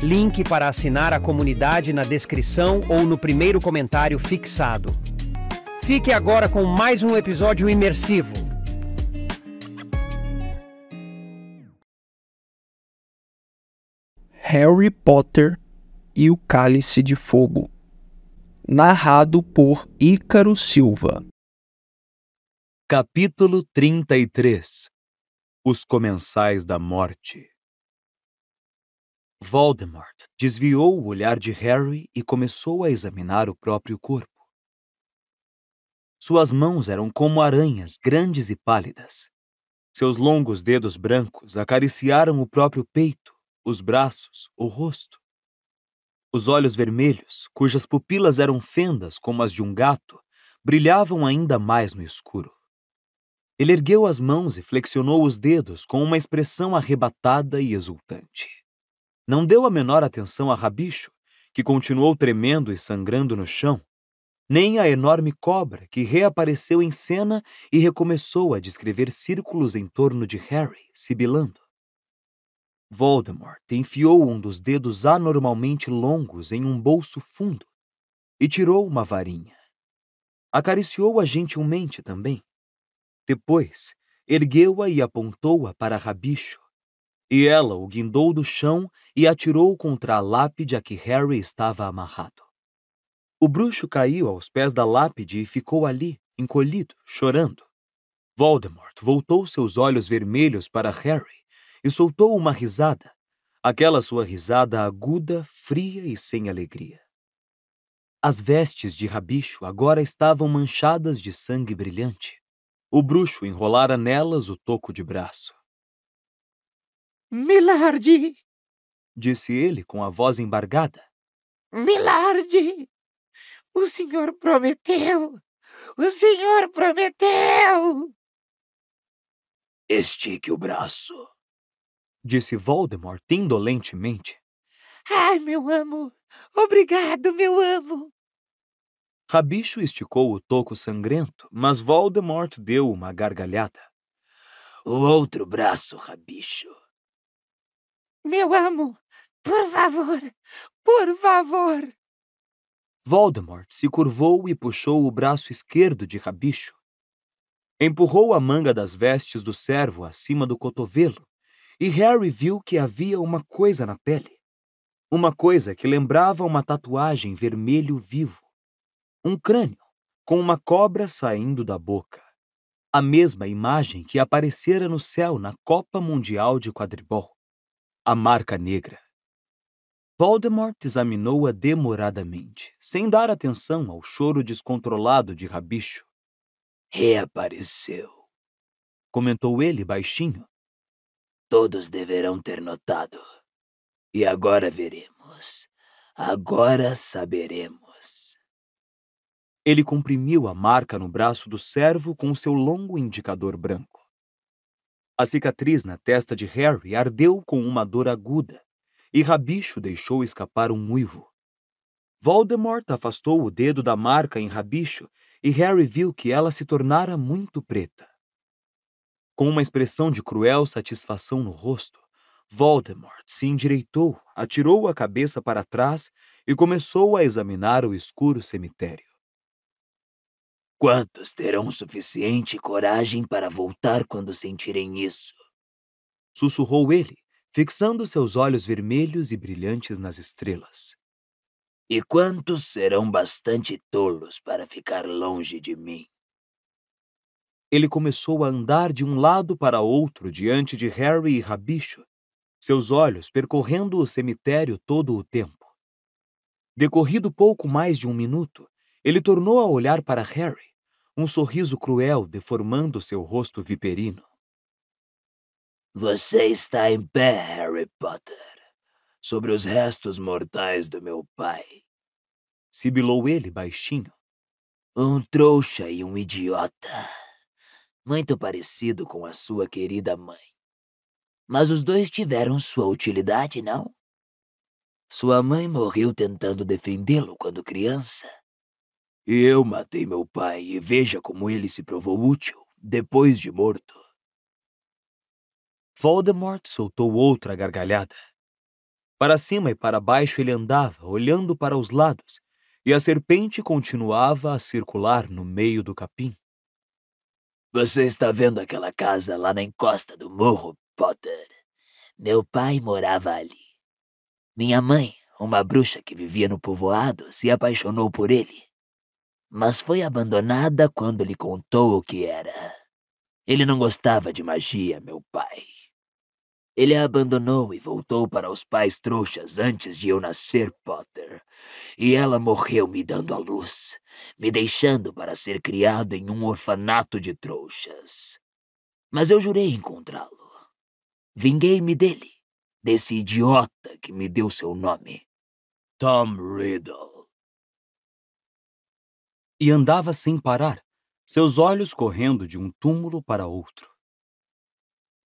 Link para assinar a comunidade na descrição ou no primeiro comentário fixado. Fique agora com mais um episódio imersivo. Harry Potter e o Cálice de Fogo. Narrado por Ícaro Silva. Capítulo 33 Os Comensais da Morte Voldemort desviou o olhar de Harry e começou a examinar o próprio corpo. Suas mãos eram como aranhas grandes e pálidas. Seus longos dedos brancos acariciaram o próprio peito, os braços, o rosto. Os olhos vermelhos, cujas pupilas eram fendas como as de um gato, brilhavam ainda mais no escuro. Ele ergueu as mãos e flexionou os dedos com uma expressão arrebatada e exultante não deu a menor atenção a Rabicho, que continuou tremendo e sangrando no chão, nem a enorme cobra que reapareceu em cena e recomeçou a descrever círculos em torno de Harry, sibilando. Voldemort enfiou um dos dedos anormalmente longos em um bolso fundo e tirou uma varinha. Acariciou-a gentilmente também. Depois, ergueu-a e apontou-a para Rabicho, e ela o guindou do chão e atirou contra a lápide a que Harry estava amarrado. O bruxo caiu aos pés da lápide e ficou ali, encolhido, chorando. Voldemort voltou seus olhos vermelhos para Harry e soltou uma risada, aquela sua risada aguda, fria e sem alegria. As vestes de Rabicho agora estavam manchadas de sangue brilhante. O bruxo enrolara nelas o toco de braço. Milard! Disse ele com a voz embargada. Milard! O senhor prometeu! O senhor prometeu! Estique o braço, disse Voldemort indolentemente. Ai, meu amo! Obrigado, meu amo! Rabicho esticou o toco sangrento, mas Voldemort deu uma gargalhada. O outro braço, Rabicho. Meu amo, por favor, por favor! Voldemort se curvou e puxou o braço esquerdo de Rabicho. Empurrou a manga das vestes do servo acima do cotovelo, e Harry viu que havia uma coisa na pele. Uma coisa que lembrava uma tatuagem vermelho vivo. Um crânio, com uma cobra saindo da boca. A mesma imagem que aparecera no céu na Copa Mundial de Quadribol a marca negra. Voldemort examinou-a demoradamente, sem dar atenção ao choro descontrolado de Rabicho. Reapareceu, comentou ele baixinho. Todos deverão ter notado. E agora veremos. Agora saberemos. Ele comprimiu a marca no braço do servo com seu longo indicador branco. A cicatriz na testa de Harry ardeu com uma dor aguda, e Rabicho deixou escapar um uivo. Voldemort afastou o dedo da marca em Rabicho e Harry viu que ela se tornara muito preta. Com uma expressão de cruel satisfação no rosto, Voldemort se endireitou, atirou a cabeça para trás e começou a examinar o escuro cemitério. Quantos terão suficiente coragem para voltar quando sentirem isso? Sussurrou ele, fixando seus olhos vermelhos e brilhantes nas estrelas. E quantos serão bastante tolos para ficar longe de mim? Ele começou a andar de um lado para outro diante de Harry e Rabicho, seus olhos percorrendo o cemitério todo o tempo. Decorrido pouco mais de um minuto, ele tornou a olhar para Harry, um sorriso cruel deformando seu rosto viperino. Você está em pé, Harry Potter, sobre os restos mortais do meu pai. Sibilou ele baixinho. Um trouxa e um idiota. Muito parecido com a sua querida mãe. Mas os dois tiveram sua utilidade, não? Sua mãe morreu tentando defendê-lo quando criança, eu matei meu pai e veja como ele se provou útil depois de morto. Voldemort soltou outra gargalhada. Para cima e para baixo ele andava, olhando para os lados, e a serpente continuava a circular no meio do capim. Você está vendo aquela casa lá na encosta do morro, Potter? Meu pai morava ali. Minha mãe, uma bruxa que vivia no povoado, se apaixonou por ele mas foi abandonada quando lhe contou o que era. Ele não gostava de magia, meu pai. Ele a abandonou e voltou para os pais trouxas antes de eu nascer, Potter. E ela morreu me dando à luz, me deixando para ser criado em um orfanato de trouxas. Mas eu jurei encontrá-lo. Vinguei-me dele, desse idiota que me deu seu nome. Tom Riddle e andava sem parar, seus olhos correndo de um túmulo para outro.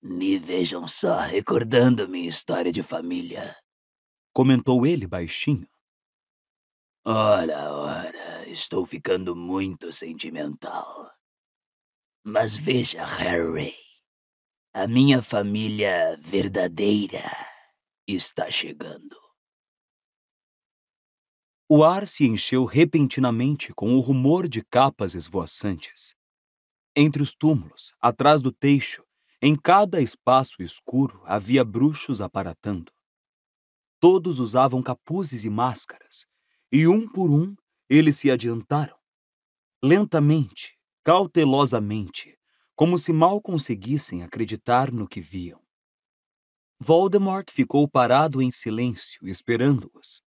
Me vejam só recordando minha história de família, comentou ele baixinho. Ora, ora, estou ficando muito sentimental. Mas veja, Harry, a minha família verdadeira está chegando. O ar se encheu repentinamente com o rumor de capas esvoaçantes. Entre os túmulos, atrás do teixo, em cada espaço escuro havia bruxos aparatando. Todos usavam capuzes e máscaras, e um por um eles se adiantaram. Lentamente, cautelosamente, como se mal conseguissem acreditar no que viam. Voldemort ficou parado em silêncio, esperando-os.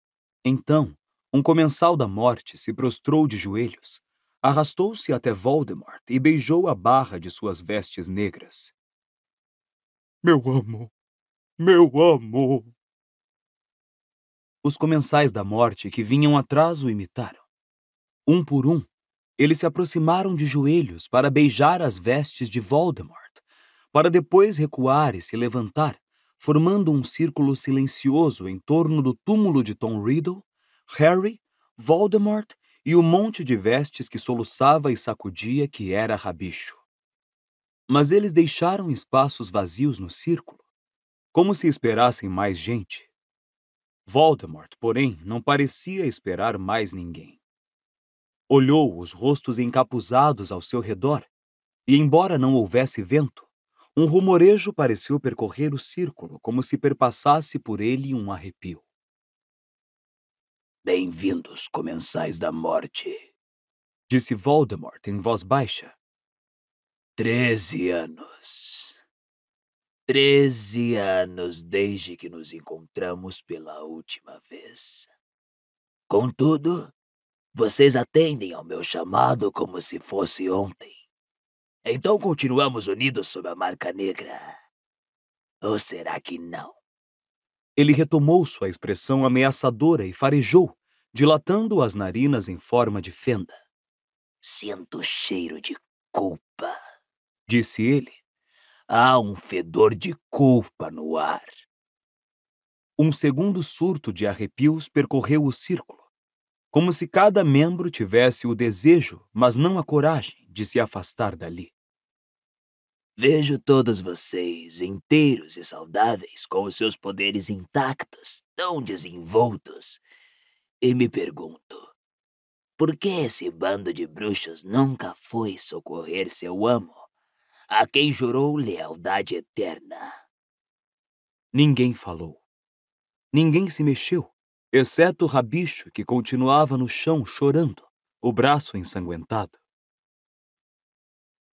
Então, um comensal da morte se prostrou de joelhos, arrastou-se até Voldemort e beijou a barra de suas vestes negras. Meu amor! Meu amor! Os comensais da morte que vinham atrás o imitaram. Um por um, eles se aproximaram de joelhos para beijar as vestes de Voldemort, para depois recuar e se levantar, formando um círculo silencioso em torno do túmulo de Tom Riddle Harry, Voldemort e o monte de vestes que soluçava e sacudia que era rabicho. Mas eles deixaram espaços vazios no círculo, como se esperassem mais gente. Voldemort, porém, não parecia esperar mais ninguém. Olhou os rostos encapuzados ao seu redor, e embora não houvesse vento, um rumorejo pareceu percorrer o círculo como se perpassasse por ele um arrepio. Bem-vindos, comensais da morte. Disse Voldemort em voz baixa. Treze anos. Treze anos desde que nos encontramos pela última vez. Contudo, vocês atendem ao meu chamado como se fosse ontem. Então continuamos unidos sob a marca negra. Ou será que não? Ele retomou sua expressão ameaçadora e farejou, dilatando as narinas em forma de fenda. Sinto cheiro de culpa, disse ele. Há um fedor de culpa no ar. Um segundo surto de arrepios percorreu o círculo, como se cada membro tivesse o desejo, mas não a coragem, de se afastar dali. Vejo todos vocês inteiros e saudáveis, com os seus poderes intactos, tão desenvoltos. E me pergunto: por que esse bando de bruxos nunca foi socorrer seu amo, a quem jurou lealdade eterna? Ninguém falou. Ninguém se mexeu, exceto o rabicho que continuava no chão chorando, o braço ensanguentado.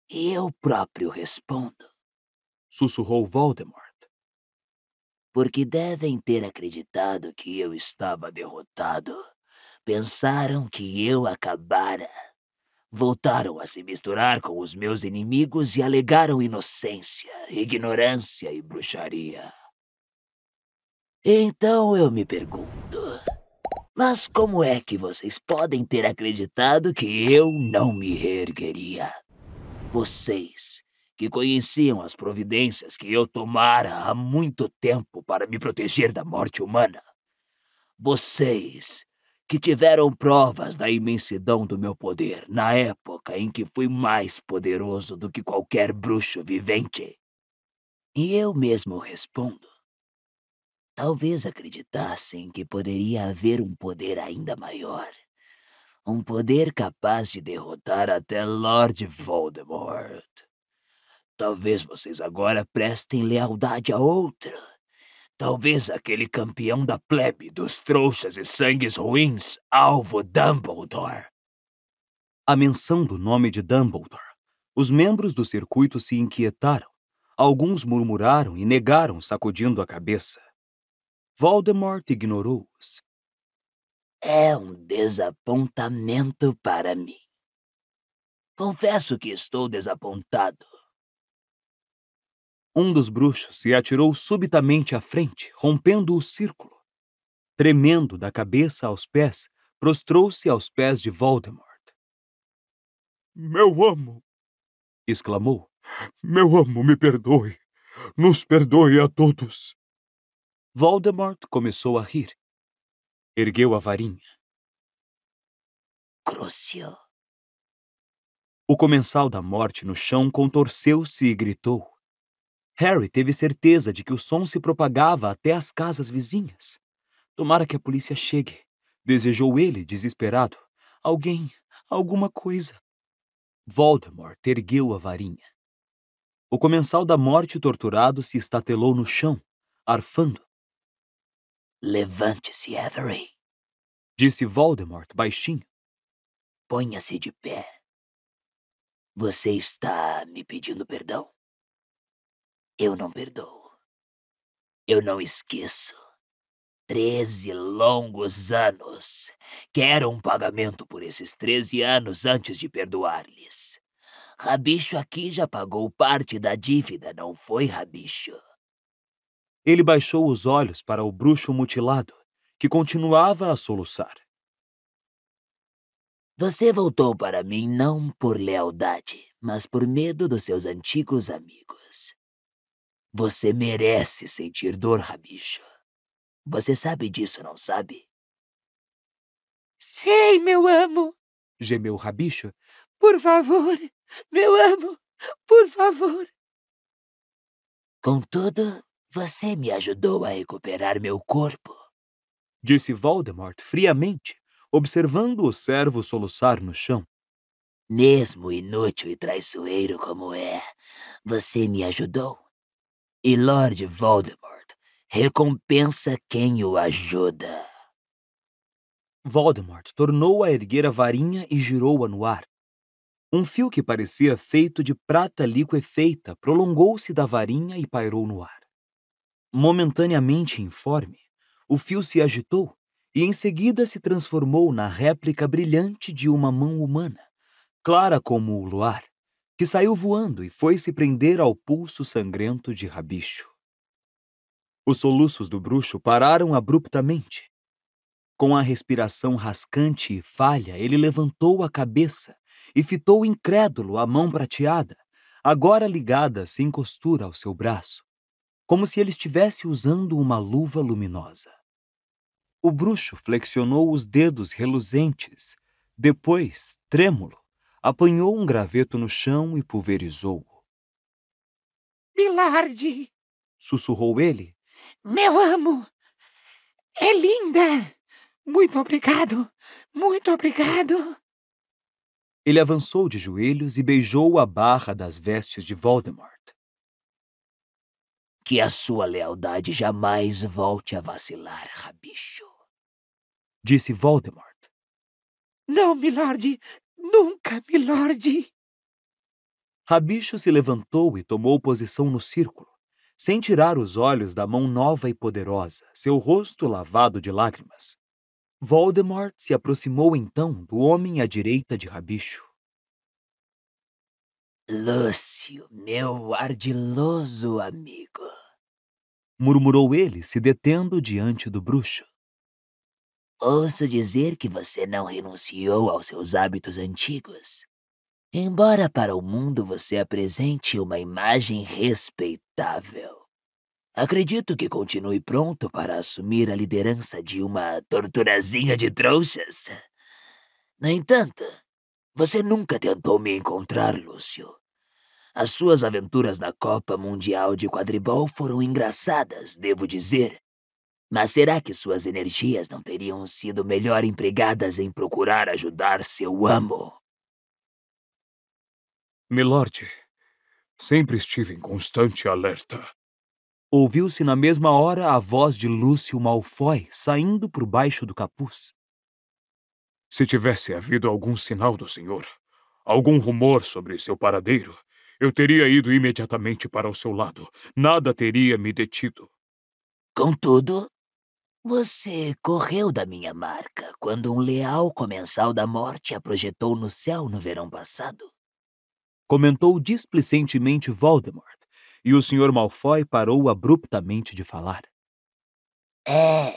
Eu próprio respondo, sussurrou Voldemort. Porque devem ter acreditado que eu estava derrotado. Pensaram que eu acabara. Voltaram a se misturar com os meus inimigos e alegaram inocência, ignorância e bruxaria. Então eu me pergunto: mas como é que vocês podem ter acreditado que eu não me reergueria? Vocês, que conheciam as providências que eu tomara há muito tempo para me proteger da morte humana. Vocês, que tiveram provas da imensidão do meu poder na época em que fui mais poderoso do que qualquer bruxo vivente. E eu mesmo respondo. Talvez acreditassem que poderia haver um poder ainda maior. Um poder capaz de derrotar até Lord Voldemort. Talvez vocês agora prestem lealdade a outra. Talvez aquele campeão da plebe dos trouxas e sangues ruins, alvo Dumbledore. A menção do nome de Dumbledore. Os membros do circuito se inquietaram. Alguns murmuraram e negaram, sacudindo a cabeça. Voldemort ignorou-os é um desapontamento para mim. Confesso que estou desapontado. Um dos bruxos se atirou subitamente à frente, rompendo o círculo. Tremendo da cabeça aos pés, prostrou-se aos pés de Voldemort. Meu amo! exclamou. Meu amo, me perdoe. Nos perdoe a todos. Voldemort começou a rir, Ergueu a varinha. Crucio. O comensal da morte no chão contorceu-se e gritou. Harry teve certeza de que o som se propagava até as casas vizinhas. Tomara que a polícia chegue, desejou ele, desesperado. Alguém, alguma coisa. Voldemort ergueu a varinha. O comensal da morte torturado se estatelou no chão, arfando, Levante-se, Avery. Disse Voldemort baixinho. Ponha-se de pé. Você está me pedindo perdão? Eu não perdoo. Eu não esqueço. Treze longos anos. Quero um pagamento por esses treze anos antes de perdoar-lhes. Rabicho aqui já pagou parte da dívida, não foi, Rabicho? Ele baixou os olhos para o bruxo mutilado, que continuava a soluçar. Você voltou para mim não por lealdade, mas por medo dos seus antigos amigos. Você merece sentir dor, Rabicho. Você sabe disso, não sabe? Sei, meu amo! gemeu Rabicho. Por favor, meu amo, por favor. Contudo, você me ajudou a recuperar meu corpo. Disse Voldemort friamente, observando o servo soluçar no chão. Mesmo inútil e traiçoeiro como é, você me ajudou. E Lord Voldemort recompensa quem o ajuda. Voldemort tornou a erguer a varinha e girou-a no ar. Um fio que parecia feito de prata liquefeita prolongou-se da varinha e pairou no ar momentaneamente informe, o fio se agitou e em seguida se transformou na réplica brilhante de uma mão humana, clara como o luar, que saiu voando e foi se prender ao pulso sangrento de Rabicho. Os soluços do bruxo pararam abruptamente. Com a respiração rascante e falha, ele levantou a cabeça e fitou incrédulo a mão prateada, agora ligada sem costura ao seu braço como se ele estivesse usando uma luva luminosa. O bruxo flexionou os dedos reluzentes. Depois, trêmulo, apanhou um graveto no chão e pulverizou-o. Milarde! sussurrou ele. Meu amo! É linda! Muito obrigado! Muito obrigado! Ele avançou de joelhos e beijou a barra das vestes de Voldemort. Que a sua lealdade jamais volte a vacilar, rabicho. Disse Voldemort. Não, milord! Nunca, milord! Rabicho se levantou e tomou posição no círculo, sem tirar os olhos da mão nova e poderosa, seu rosto lavado de lágrimas. Voldemort se aproximou então do homem à direita de Rabicho Lúcio, meu ardiloso amigo, murmurou ele, se detendo diante do bruxo. Ouço dizer que você não renunciou aos seus hábitos antigos. Embora para o mundo você apresente uma imagem respeitável, acredito que continue pronto para assumir a liderança de uma torturazinha de trouxas. No entanto, você nunca tentou me encontrar, Lúcio. As suas aventuras na Copa Mundial de Quadribol foram engraçadas, devo dizer. Mas será que suas energias não teriam sido melhor empregadas em procurar ajudar seu amo? Milord, sempre estive em constante alerta. Ouviu-se na mesma hora a voz de Lúcio Malfoy saindo por baixo do capuz. Se tivesse havido algum sinal do senhor, algum rumor sobre seu paradeiro, eu teria ido imediatamente para o seu lado. Nada teria me detido. Contudo, você correu da minha marca quando um leal comensal da morte a projetou no céu no verão passado. Comentou displicentemente Voldemort, e o Sr. Malfoy parou abruptamente de falar. É,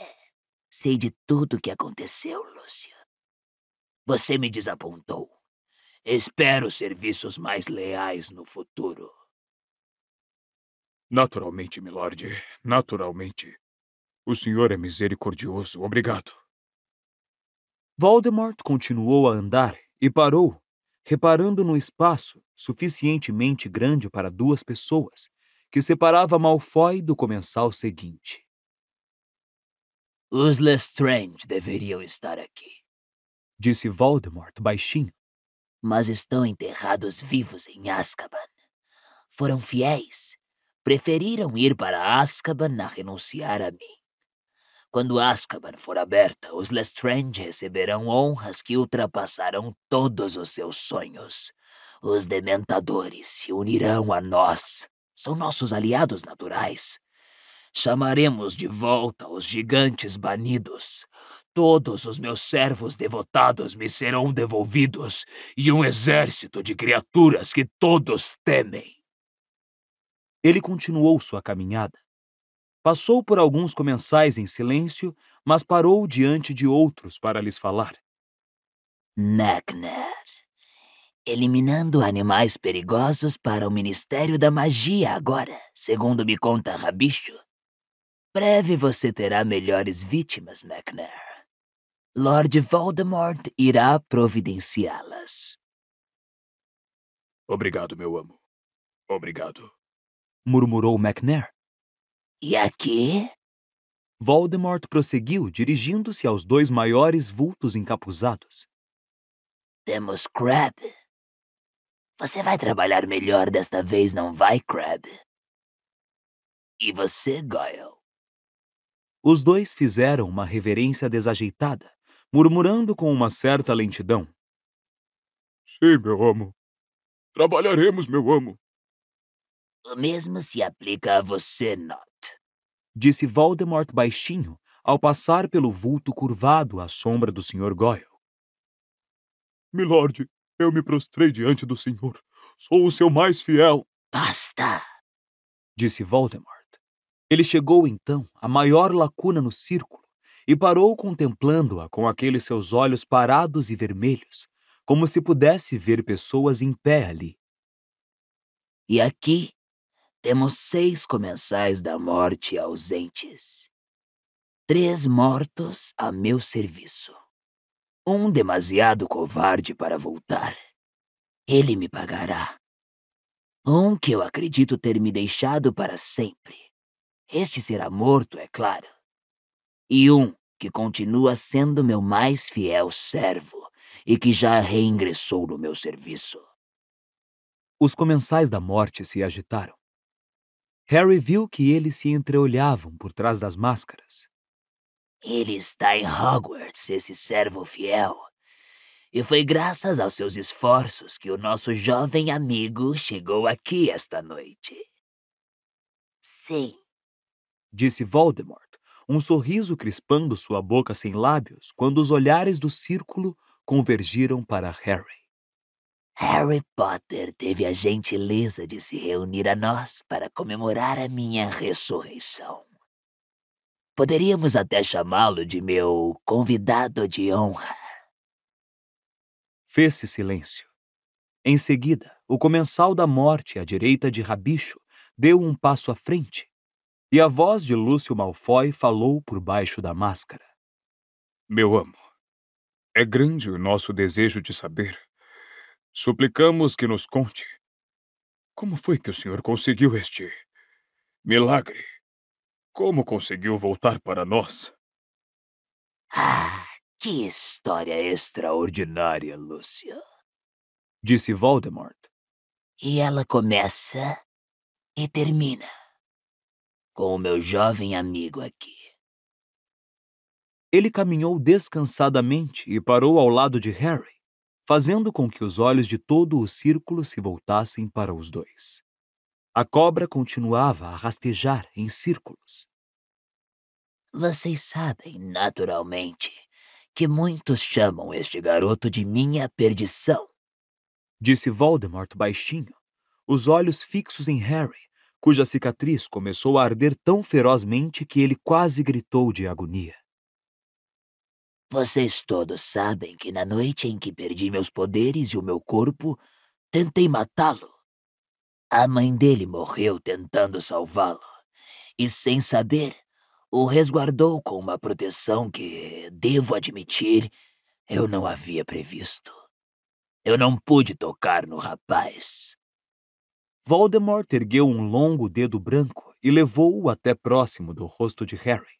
sei de tudo o que aconteceu, Lúcio. Você me desapontou. Espero serviços mais leais no futuro. Naturalmente, milord. Naturalmente. O senhor é misericordioso. Obrigado. Voldemort continuou a andar e parou, reparando no espaço suficientemente grande para duas pessoas que separava Malfoy do comensal seguinte. Os Lestrange deveriam estar aqui disse Voldemort baixinho. Mas estão enterrados vivos em Azkaban. Foram fiéis. Preferiram ir para Azkaban a renunciar a mim. Quando Azkaban for aberta, os Lestrange receberão honras que ultrapassarão todos os seus sonhos. Os Dementadores se unirão a nós. São nossos aliados naturais. Chamaremos de volta os gigantes banidos. Todos os meus servos devotados me serão devolvidos, e um exército de criaturas que todos temem. Ele continuou sua caminhada. Passou por alguns comensais em silêncio, mas parou diante de outros para lhes falar. Nagner, eliminando animais perigosos para o Ministério da Magia agora, segundo me conta Rabicho. Breve você terá melhores vítimas, Magnar. Lord Voldemort irá providenciá-las. Obrigado, meu amo. Obrigado. Murmurou McNair. E aqui? Voldemort prosseguiu, dirigindo-se aos dois maiores vultos encapuzados. Temos Crab. Você vai trabalhar melhor desta vez, não vai, Crab? E você, Goyle? Os dois fizeram uma reverência desajeitada, murmurando com uma certa lentidão. Sim, meu amo. Trabalharemos, meu amo. O mesmo se aplica a você, Not. Disse Voldemort baixinho ao passar pelo vulto curvado à sombra do Sr. Goyle. Milord, eu me prostrei diante do Senhor. Sou o seu mais fiel. Basta! Disse Voldemort. Ele chegou então à maior lacuna no círculo e parou contemplando-a com aqueles seus olhos parados e vermelhos, como se pudesse ver pessoas em pé ali. E aqui temos seis comensais da morte ausentes. Três mortos a meu serviço. Um demasiado covarde para voltar. Ele me pagará. Um que eu acredito ter me deixado para sempre. Este será morto, é claro e um que continua sendo meu mais fiel servo e que já reingressou no meu serviço. Os comensais da morte se agitaram. Harry viu que eles se entreolhavam por trás das máscaras. Ele está em Hogwarts, esse servo fiel. E foi graças aos seus esforços que o nosso jovem amigo chegou aqui esta noite. Sim, disse Voldemort, um sorriso crispando sua boca sem lábios quando os olhares do círculo convergiram para Harry. Harry Potter teve a gentileza de se reunir a nós para comemorar a minha ressurreição. Poderíamos até chamá-lo de meu convidado de honra. Fez-se silêncio. Em seguida, o comensal da morte à direita de Rabicho deu um passo à frente e a voz de Lúcio Malfoy falou por baixo da máscara. Meu amo, é grande o nosso desejo de saber. Suplicamos que nos conte. Como foi que o senhor conseguiu este milagre? Como conseguiu voltar para nós? Ah, que história extraordinária, Lúcio. Disse Voldemort. E ela começa e termina com o meu jovem amigo aqui. Ele caminhou descansadamente e parou ao lado de Harry, fazendo com que os olhos de todo o círculo se voltassem para os dois. A cobra continuava a rastejar em círculos. Vocês sabem, naturalmente, que muitos chamam este garoto de minha perdição. Disse Voldemort baixinho, os olhos fixos em Harry, cuja cicatriz começou a arder tão ferozmente que ele quase gritou de agonia. Vocês todos sabem que na noite em que perdi meus poderes e o meu corpo, tentei matá-lo. A mãe dele morreu tentando salvá-lo, e sem saber, o resguardou com uma proteção que, devo admitir, eu não havia previsto. Eu não pude tocar no rapaz, Voldemort ergueu um longo dedo branco e levou-o até próximo do rosto de Harry.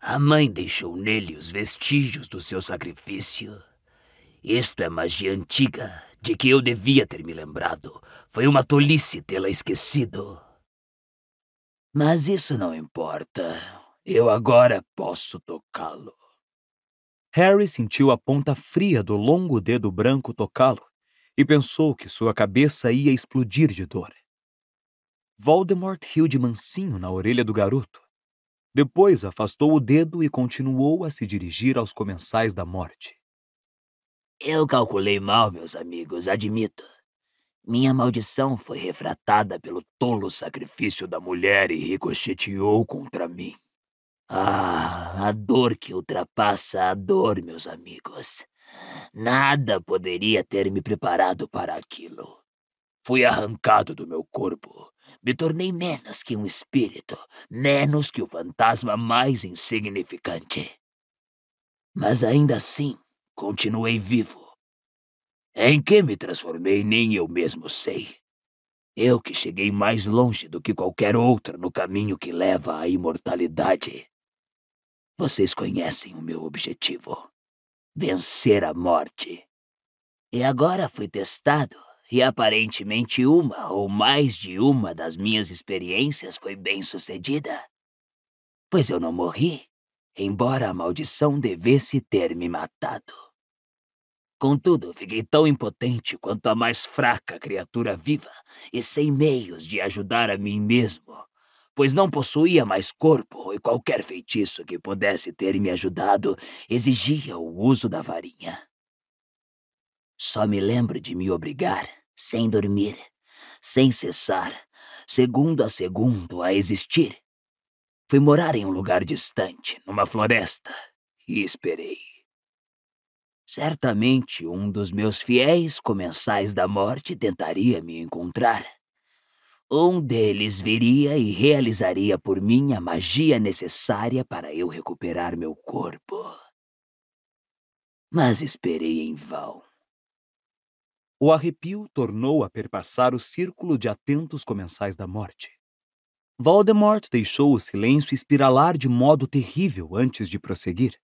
A mãe deixou nele os vestígios do seu sacrifício. Isto é magia antiga, de que eu devia ter me lembrado. Foi uma tolice tê-la esquecido. Mas isso não importa. Eu agora posso tocá-lo. Harry sentiu a ponta fria do longo dedo branco tocá-lo e pensou que sua cabeça ia explodir de dor. Voldemort riu de mansinho na orelha do garoto. Depois afastou o dedo e continuou a se dirigir aos comensais da morte. Eu calculei mal, meus amigos, admito. Minha maldição foi refratada pelo tolo sacrifício da mulher e ricocheteou contra mim. Ah, a dor que ultrapassa a dor, meus amigos. Nada poderia ter me preparado para aquilo. Fui arrancado do meu corpo. Me tornei menos que um espírito, menos que o fantasma mais insignificante. Mas ainda assim, continuei vivo. Em que me transformei nem eu mesmo sei. Eu que cheguei mais longe do que qualquer outro no caminho que leva à imortalidade. Vocês conhecem o meu objetivo vencer a morte. E agora fui testado, e aparentemente uma ou mais de uma das minhas experiências foi bem sucedida. Pois eu não morri, embora a maldição devesse ter me matado. Contudo, fiquei tão impotente quanto a mais fraca criatura viva e sem meios de ajudar a mim mesmo pois não possuía mais corpo e qualquer feitiço que pudesse ter me ajudado exigia o uso da varinha. Só me lembro de me obrigar, sem dormir, sem cessar, segundo a segundo, a existir. Fui morar em um lugar distante, numa floresta, e esperei. Certamente um dos meus fiéis comensais da morte tentaria me encontrar. Um deles viria e realizaria por mim a magia necessária para eu recuperar meu corpo. Mas esperei em vão. O arrepio tornou a perpassar o círculo de atentos comensais da morte. Voldemort deixou o silêncio espiralar de modo terrível antes de prosseguir.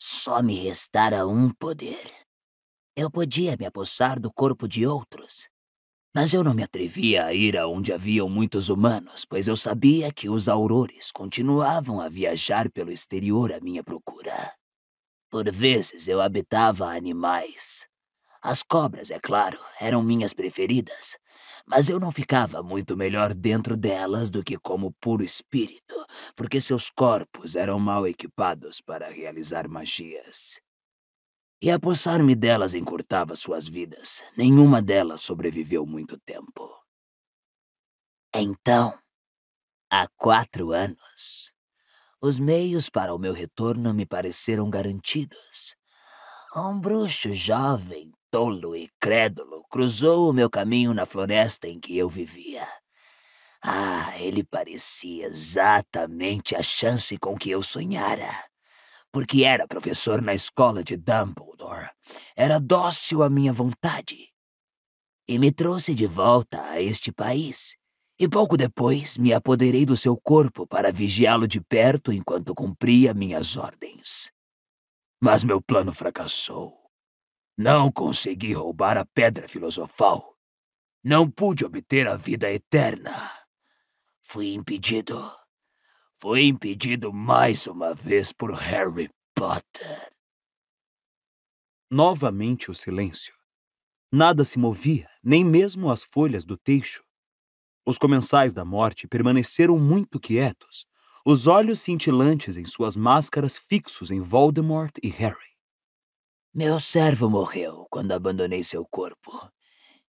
Só me restara um poder. Eu podia me apossar do corpo de outros, mas eu não me atrevia a ir aonde haviam muitos humanos, pois eu sabia que os aurores continuavam a viajar pelo exterior à minha procura. Por vezes eu habitava animais. As cobras, é claro, eram minhas preferidas, mas eu não ficava muito melhor dentro delas do que como puro espírito, porque seus corpos eram mal equipados para realizar magias e apossar-me delas encurtava suas vidas. Nenhuma delas sobreviveu muito tempo. Então, há quatro anos, os meios para o meu retorno me pareceram garantidos. Um bruxo jovem, tolo e crédulo cruzou o meu caminho na floresta em que eu vivia. Ah, ele parecia exatamente a chance com que eu sonhara porque era professor na escola de Dumbledore, era dócil à minha vontade. E me trouxe de volta a este país, e pouco depois me apoderei do seu corpo para vigiá-lo de perto enquanto cumpria minhas ordens. Mas meu plano fracassou. Não consegui roubar a pedra filosofal. Não pude obter a vida eterna. Fui impedido foi impedido mais uma vez por Harry Potter. Novamente o silêncio. Nada se movia, nem mesmo as folhas do teixo. Os comensais da morte permaneceram muito quietos, os olhos cintilantes em suas máscaras fixos em Voldemort e Harry. Meu servo morreu quando abandonei seu corpo,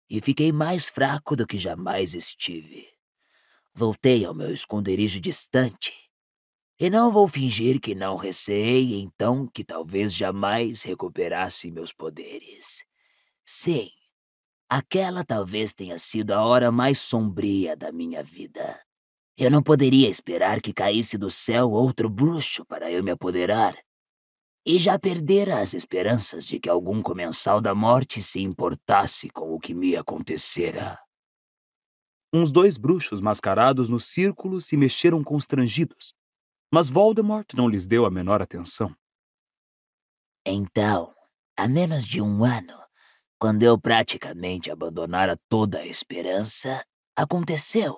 e fiquei mais fraco do que jamais estive. Voltei ao meu esconderijo distante. E não vou fingir que não recei então, que talvez jamais recuperasse meus poderes. Sim, aquela talvez tenha sido a hora mais sombria da minha vida. Eu não poderia esperar que caísse do céu outro bruxo para eu me apoderar. E já perdera as esperanças de que algum comensal da morte se importasse com o que me acontecera. Uns dois bruxos mascarados no círculo se mexeram constrangidos, mas Voldemort não lhes deu a menor atenção. Então, há menos de um ano, quando eu praticamente abandonara toda a esperança, aconteceu.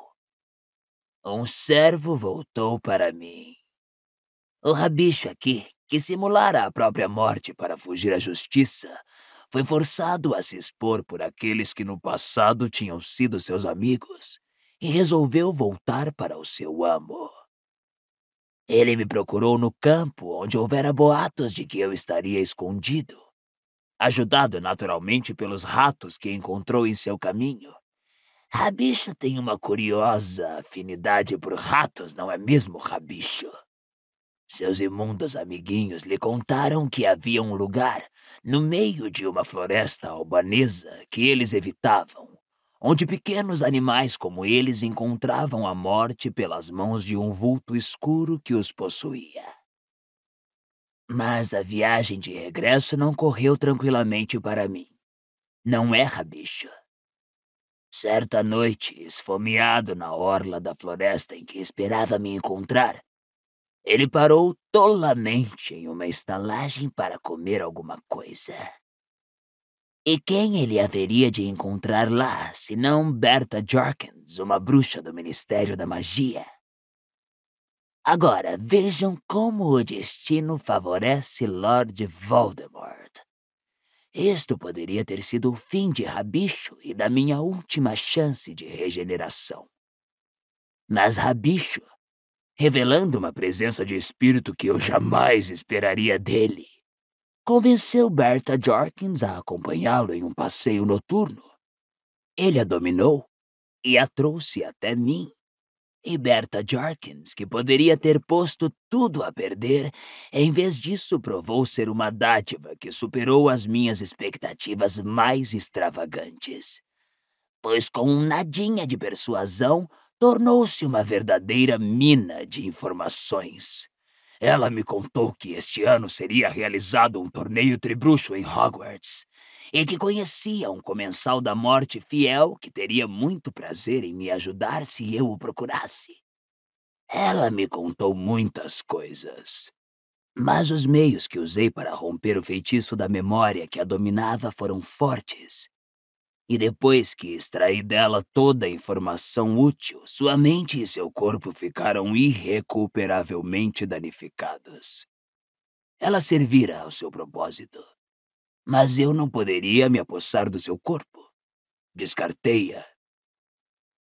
Um servo voltou para mim. O rabicho aqui, que simulara a própria morte para fugir à justiça, foi forçado a se expor por aqueles que no passado tinham sido seus amigos e resolveu voltar para o seu amo. Ele me procurou no campo onde houvera boatos de que eu estaria escondido, ajudado naturalmente pelos ratos que encontrou em seu caminho. Rabicho tem uma curiosa afinidade por ratos, não é mesmo, Rabicho? Seus imundos amiguinhos lhe contaram que havia um lugar no meio de uma floresta albanesa que eles evitavam, onde pequenos animais como eles encontravam a morte pelas mãos de um vulto escuro que os possuía. Mas a viagem de regresso não correu tranquilamente para mim. Não erra, bicho. Certa noite, esfomeado na orla da floresta em que esperava me encontrar, ele parou tolamente em uma estalagem para comer alguma coisa. E quem ele haveria de encontrar lá, senão Berta Jorkins, uma bruxa do Ministério da Magia? Agora vejam como o destino favorece Lord Voldemort. Isto poderia ter sido o fim de Rabicho e da minha última chance de regeneração. Mas Rabicho revelando uma presença de espírito que eu jamais esperaria dele. Convenceu Berta Jorkins a acompanhá-lo em um passeio noturno. Ele a dominou e a trouxe até mim. E Berta Jorkins, que poderia ter posto tudo a perder, em vez disso provou ser uma dádiva que superou as minhas expectativas mais extravagantes. Pois com um nadinha de persuasão, tornou-se uma verdadeira mina de informações. Ela me contou que este ano seria realizado um torneio tribruxo em Hogwarts e que conhecia um comensal da morte fiel que teria muito prazer em me ajudar se eu o procurasse. Ela me contou muitas coisas. Mas os meios que usei para romper o feitiço da memória que a dominava foram fortes e depois que extraí dela toda a informação útil, sua mente e seu corpo ficaram irrecuperavelmente danificados. Ela servira ao seu propósito. Mas eu não poderia me apossar do seu corpo. Descartei-a.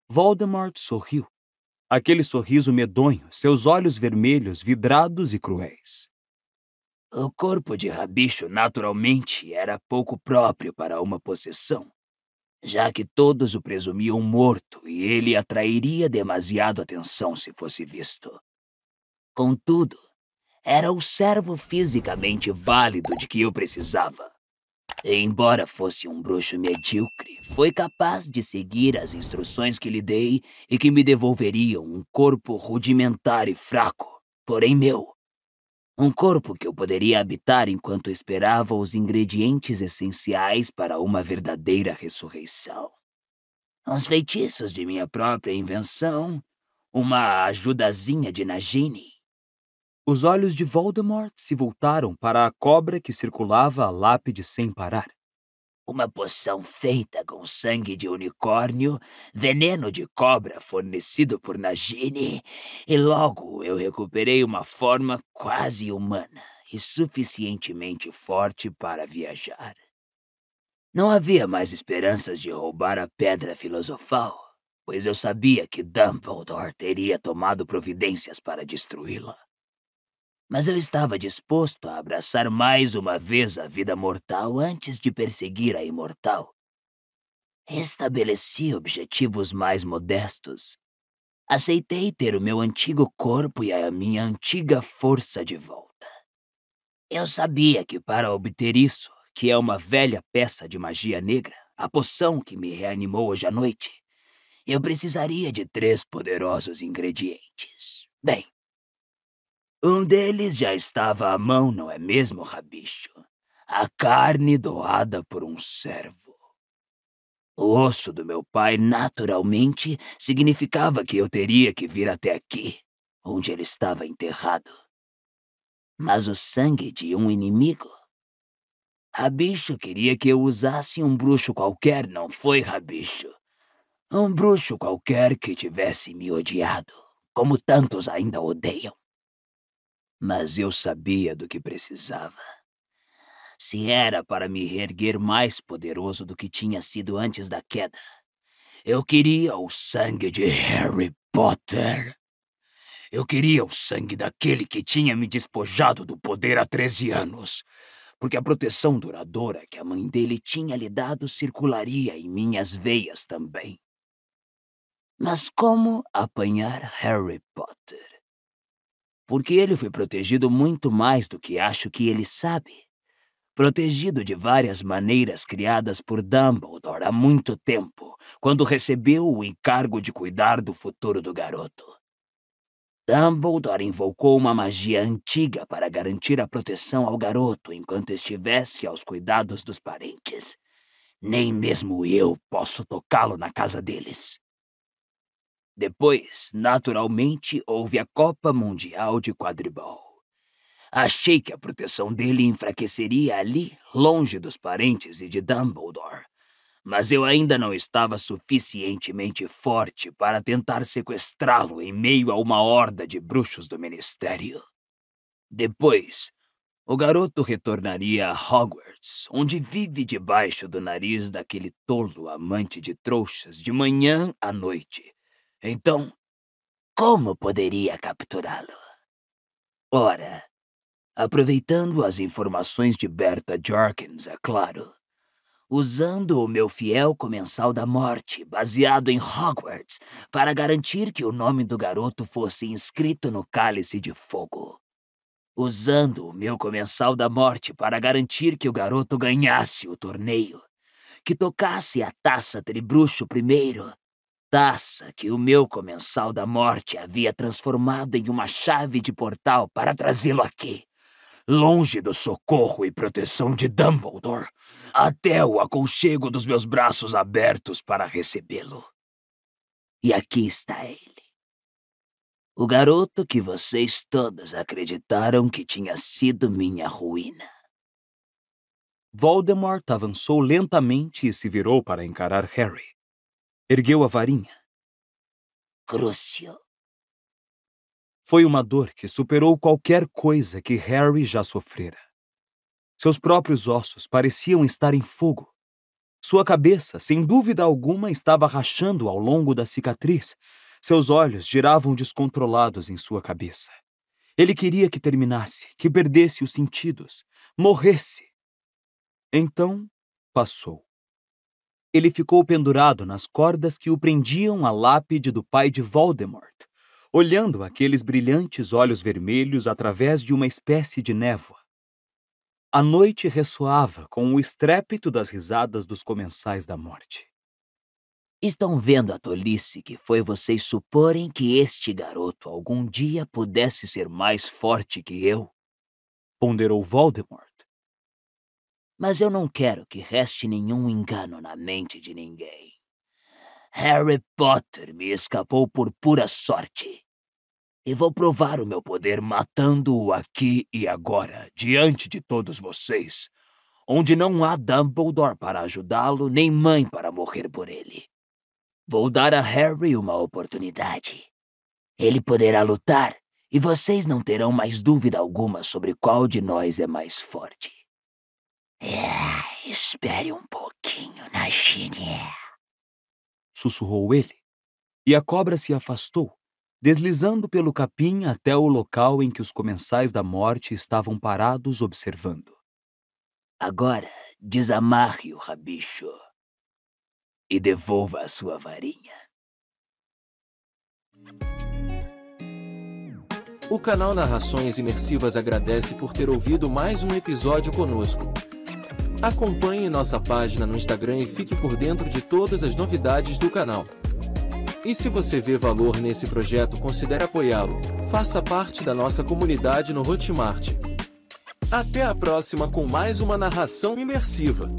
Voldemort sorriu. Aquele sorriso medonho, seus olhos vermelhos, vidrados e cruéis. O corpo de Rabicho naturalmente era pouco próprio para uma possessão já que todos o presumiam morto e ele atrairia demasiado atenção se fosse visto. Contudo, era o servo fisicamente válido de que eu precisava. embora fosse um bruxo medíocre, foi capaz de seguir as instruções que lhe dei e que me devolveriam um corpo rudimentar e fraco, porém meu. Um corpo que eu poderia habitar enquanto esperava os ingredientes essenciais para uma verdadeira ressurreição. Uns feitiços de minha própria invenção, uma ajudazinha de Nagini. Os olhos de Voldemort se voltaram para a cobra que circulava a lápide sem parar uma poção feita com sangue de unicórnio, veneno de cobra fornecido por Nagini, e logo eu recuperei uma forma quase humana e suficientemente forte para viajar. Não havia mais esperanças de roubar a pedra filosofal, pois eu sabia que Dumbledore teria tomado providências para destruí-la mas eu estava disposto a abraçar mais uma vez a vida mortal antes de perseguir a imortal. Estabeleci objetivos mais modestos. Aceitei ter o meu antigo corpo e a minha antiga força de volta. Eu sabia que para obter isso, que é uma velha peça de magia negra, a poção que me reanimou hoje à noite, eu precisaria de três poderosos ingredientes. Bem, um deles já estava à mão, não é mesmo, Rabicho? A carne doada por um servo. O osso do meu pai, naturalmente, significava que eu teria que vir até aqui, onde ele estava enterrado. Mas o sangue de um inimigo? Rabicho queria que eu usasse um bruxo qualquer, não foi, Rabicho? Um bruxo qualquer que tivesse me odiado, como tantos ainda odeiam mas eu sabia do que precisava. Se era para me reerguer mais poderoso do que tinha sido antes da queda, eu queria o sangue de Harry Potter. Eu queria o sangue daquele que tinha me despojado do poder há 13 anos, porque a proteção duradoura que a mãe dele tinha lhe dado circularia em minhas veias também. Mas como apanhar Harry Potter? porque ele foi protegido muito mais do que acho que ele sabe. Protegido de várias maneiras criadas por Dumbledore há muito tempo, quando recebeu o encargo de cuidar do futuro do garoto. Dumbledore invocou uma magia antiga para garantir a proteção ao garoto enquanto estivesse aos cuidados dos parentes. Nem mesmo eu posso tocá-lo na casa deles. Depois, naturalmente, houve a Copa Mundial de Quadribol. Achei que a proteção dele enfraqueceria ali, longe dos parentes e de Dumbledore. Mas eu ainda não estava suficientemente forte para tentar sequestrá-lo em meio a uma horda de bruxos do ministério. Depois, o garoto retornaria a Hogwarts, onde vive debaixo do nariz daquele tolo amante de trouxas de manhã à noite então, como poderia capturá-lo? Ora, aproveitando as informações de Berta Jorkins, é claro, usando o meu fiel comensal da morte, baseado em Hogwarts, para garantir que o nome do garoto fosse inscrito no cálice de fogo. Usando o meu comensal da morte para garantir que o garoto ganhasse o torneio, que tocasse a taça tribruxo primeiro taça que o meu comensal da morte havia transformado em uma chave de portal para trazê-lo aqui, longe do socorro e proteção de Dumbledore, até o aconchego dos meus braços abertos para recebê-lo. E aqui está ele. O garoto que vocês todas acreditaram que tinha sido minha ruína. Voldemort avançou lentamente e se virou para encarar Harry. Ergueu a varinha. Crucio. Foi uma dor que superou qualquer coisa que Harry já sofrera. Seus próprios ossos pareciam estar em fogo. Sua cabeça, sem dúvida alguma, estava rachando ao longo da cicatriz. Seus olhos giravam descontrolados em sua cabeça. Ele queria que terminasse, que perdesse os sentidos, morresse. Então, passou ele ficou pendurado nas cordas que o prendiam à lápide do pai de Voldemort, olhando aqueles brilhantes olhos vermelhos através de uma espécie de névoa. A noite ressoava com o estrépito das risadas dos comensais da morte. Estão vendo a tolice que foi vocês suporem que este garoto algum dia pudesse ser mais forte que eu? Ponderou Voldemort, mas eu não quero que reste nenhum engano na mente de ninguém. Harry Potter me escapou por pura sorte. E vou provar o meu poder matando-o aqui e agora, diante de todos vocês, onde não há Dumbledore para ajudá-lo, nem mãe para morrer por ele. Vou dar a Harry uma oportunidade. Ele poderá lutar e vocês não terão mais dúvida alguma sobre qual de nós é mais forte. É, espere um pouquinho na chiné. Sussurrou ele. E a cobra se afastou, deslizando pelo capim até o local em que os comensais da morte estavam parados observando. Agora desamarre o rabicho e devolva a sua varinha. O canal Narrações Imersivas agradece por ter ouvido mais um episódio conosco. Acompanhe nossa página no Instagram e fique por dentro de todas as novidades do canal. E se você vê valor nesse projeto, considere apoiá-lo. Faça parte da nossa comunidade no Hotmart. Até a próxima com mais uma narração imersiva.